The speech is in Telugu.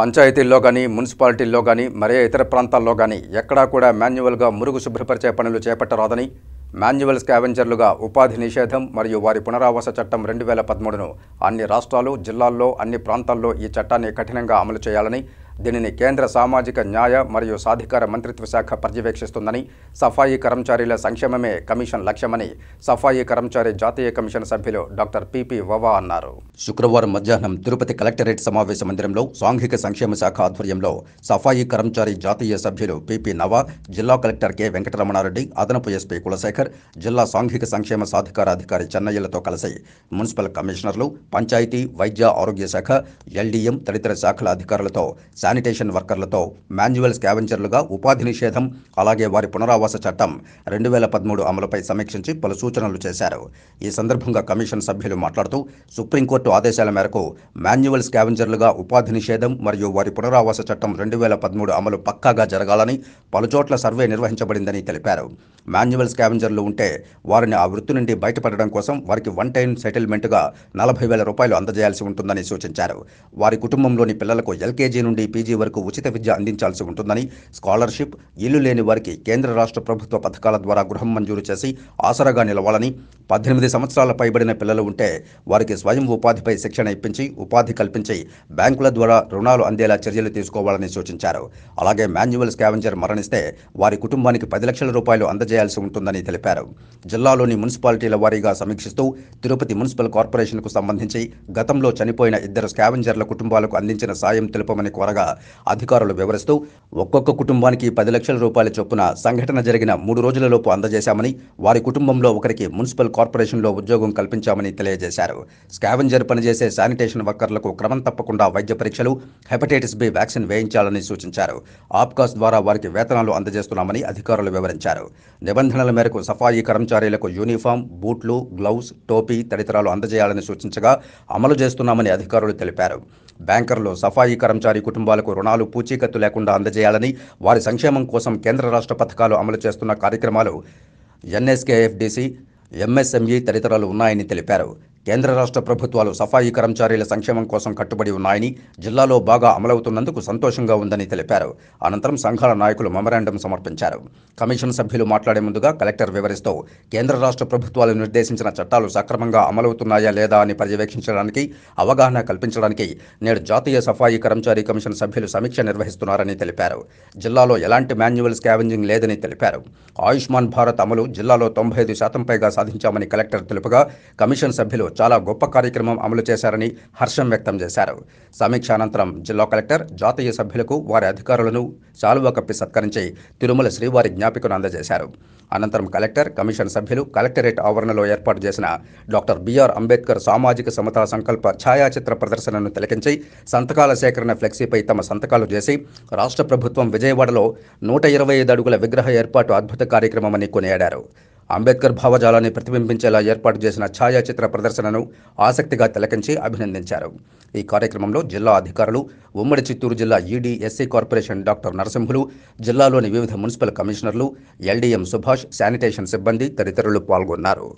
పంచాయతీల్లో కానీ మున్సిపాలిటీల్లో కానీ మరే ఇతర ప్రాంతాల్లో కానీ ఎక్కడా కూడా మాన్యువల్గా మురుగు శుభ్రపరిచే పనులు చేపట్టరాదని మాన్యువల్ స్కావెంజర్లుగా ఉపాధి నిషేధం మరియు వారి పునరావాస చట్టం రెండు వేల పదమూడును అన్ని రాష్ట్రాలు జిల్లాల్లో అన్ని ప్రాంతాల్లో ఈ చట్టాన్ని కఠినంగా అమలు చేయాలని దీనిని కేంద్ర సామాజిక న్యాయ మరియు సాధికార మంత్రిత్వ శాఖ పర్యవేక్షిస్తుందని సఫాయి కర్మచారీల సంక్షేమమే కమిషన్ లక్ష్యమని సఫాయి కర్మచారి జాతీయ కమిషన్ సభ్యులు డాక్టర్ పిపి వవా అన్నారు శుక్రవారం మధ్యాహ్నం తిరుపతి కలెక్టరేట్ సమావేశ మందిరంలో సాంఘిక సంక్షేమ శాఖ ఆధ్వర్యంలో సఫాయి కర్మచారి జాతీయ సభ్యులు పిపి నవా జిల్లా కలెక్టర్ కె వెంకటరమణారెడ్డి అదనపు ఎస్పీ కులశేఖర్ జిల్లా సాంఘిక సంక్షేమ సాధికార అధికారి చెన్నయ్యలతో కలిసి మున్సిపల్ కమిషనర్లు పంచాయతీ వైద్య ఆరోగ్య శాఖ ఎల్డీఎం తదితర శాఖల అధికారులతో శానిటేషన్ వర్కర్లతో మాన్యువల్ స్కావెంజర్లుగా ఉపాధి నిషేధం అలాగే వారి పునరావాస చట్టం రెండు వేల పదమూడు అమలుపై సమీక్షించి పలు సూచనలు చేశారు ఈ సందర్భంగా కమిషన్ సభ్యులు మాట్లాడుతూ సుప్రీంకోర్టు ఆదేశాల మేరకు మాన్యువల్ స్కావెంజర్లుగా ఉపాధి నిషేధం మరియు వారి పునరావాస చట్టం రెండు వేల పదమూడు అమలు పక్కాగా జరగాలని పలుచోట్ల సర్వే నిర్వహించబడిందని తెలిపారు మాన్యువల్ స్కావెంజర్లు ఉంటే వారిని ఆ వృత్తి నుండి బయటపడడం కోసం వారికి వన్ టైం సెటిల్మెంట్గా నలభై వేల రూపాయలు అందజేయాల్సి ఉంటుందని సూచించారు వారి కుటుంబంలోని పిల్లలకు ఎల్కేజీ నుండి పీజీ వరకు ఉచిత విద్య అందించాల్సి ఉంటుందని స్కాలర్షిప్ ఇల్లు లేని వారికి కేంద్ర రాష్ట్ర ప్రభుత్వ పథకాల ద్వారా గృహం మంజూరు చేసి ఆసరాగా నిలవాలని పద్దెనిమిది సంవత్సరాల పైబడిన పిల్లలు ఉంటే వారికి స్వయం ఉపాధిపై శిక్షణ ఇప్పించి ఉపాధి కల్పించి బ్యాంకుల ద్వారా రుణాలు అందేలా చర్యలు తీసుకోవాలని సూచించారు అలాగే మాన్యువల్ స్కావెంజర్ మరణిస్తే వారి కుటుంబానికి పది లక్షల రూపాయలు అందజేయాల్సి ఉంటుందని తెలిపారు జిల్లాలోని మున్సిపాలిటీల వారీగా సమీక్షిస్తూ తిరుపతి మున్సిపల్ కార్పొరేషన్కు సంబంధించి గతంలో చనిపోయిన ఇద్దరు స్కావెంజర్ల కుటుంబాలకు అందించిన సాయం తెలుపమని కోరగా అధికారులు వివరిస్తూ ఒక్కొక్క కుటుంబానికి పది లక్షల రూపాయల చొప్పున సంఘటన జరిగిన మూడు రోజులలోపు అందజేశామని వారి కుటుంబంలో ఒకరికి మున్సిపల్ కార్పొరేషన్లో ఉద్యోగం కల్పించామని తెలియజేశారు స్కావెంజర్ పనిచేసే శానిటేషన్ వర్కర్లకు క్రమం తప్పకుండా వైద్య పరీక్షలు హెపటైటిస్ బి వ్యాక్సిన్ వేయించాలని సూచించారు ఆప్కాస్ ద్వారా వారికి వేతనాలు అందజేస్తున్నామని అధికారులు వివరించారు నిబంధనల మేరకు సఫాయి కర్మచారీలకు యూనిఫామ్ బూట్లు గ్లౌస్ టోపీ తదితరాలు అందజేయాలని సూచించగా అమలు చేస్తున్నామని అధికారులు తెలిపారు బ్యాంకర్లు సఫాయి కర్మచారి కుటుంబ కుటుంబాలకు రుణాలు పూచీకత్తు లేకుండా అందజేయాలని వారి సంక్షేమం కోసం కేంద్ర రాష్ట్ర పథకాలు అమలు చేస్తున్న కార్యక్రమాలు ఎన్ఎస్కేఎఫ్డిసి ఎంఎస్ఎంఈ తదితరాలు ఉన్నాయని తెలిపారు కేంద్ర రాష్ట్ర ప్రభుత్వాలు సఫాయి కర్మచారీల సంక్షేమం కోసం కట్టుబడి ఉన్నాయని జిల్లాలో బాగా అమలవుతున్నందుకు సంతోషంగా ఉందని తెలిపారు అనంతరం సంఘాల నాయకులు మెమరాండం సమర్పించారు కమిషన్ సభ్యులు మాట్లాడే ముందుగా కలెక్టర్ వివరిస్తూ కేంద్ర రాష్ట్ర ప్రభుత్వాలు నిర్దేశించిన చట్టాలు సక్రమంగా అమలవుతున్నాయా లేదా అని పర్యవేక్షించడానికి అవగాహన కల్పించడానికి నేడు జాతీయ సఫాయి కర్మచారి కమిషన్ సభ్యులు సమీక్ష నిర్వహిస్తున్నారని తెలిపారు జిల్లాలో ఎలాంటి మాన్యువల్ స్కావెంజింగ్ లేదని తెలిపారు ఆయుష్మాన్ భారత్ అమలు జిల్లాలో తొంభై ఐదు శాతం పైగా సాధించామని కలెక్టర్ తెలుపగా కమిషన్ సభ్యులు చాలా గొప్ప కార్యక్రమం అమలు చేశారని హర్షం వ్యక్తం చేశారు సమీక్ష అనంతరం జిల్లా కలెక్టర్ జాతీయ సభ్యులకు వారి అధికారులను చాలువ కప్పి సత్కరించి తిరుమల శ్రీవారి జ్ఞాపికను అందజేశారు అనంతరం కలెక్టర్ కమిషన్ సభ్యులు కలెక్టరేట్ ఆవరణలో ఏర్పాటు చేసిన డాక్టర్ బిఆర్ అంబేద్కర్ సామాజిక సమతా సంకల్ప ఛాయాచిత్ర ప్రదర్శనను తిలకించి సంతకాల సేకరణ ఫ్లెక్సీపై తమ సంతకాలు చేసి రాష్ట్ర ప్రభుత్వం విజయవాడలో నూట ఇరవై ఐదు అడుగుల విగ్రహ ఏర్పాటు అద్భుత కార్యక్రమమని కొనియాడారు అంబేద్కర్ భావజాలాన్ని ప్రతిబింబించేలా ఏర్పాటు చేసిన ఛాయాచిత్ర ప్రదర్శనను ఆసక్తిగా తిలకించి అభినందించారు ఈ కార్యక్రమంలో జిల్లా అధికారులు ఉమ్మడి చిత్తూరు జిల్లా ED SC corporation doctor Narasimhulu జిల్లాలోని వివిధ మున్సిపల్ కమిషనర్లు ఎల్డీఎం సుభాష్ శానిటేషన్ సిబ్బంది తదితరులు పాల్గొన్నారు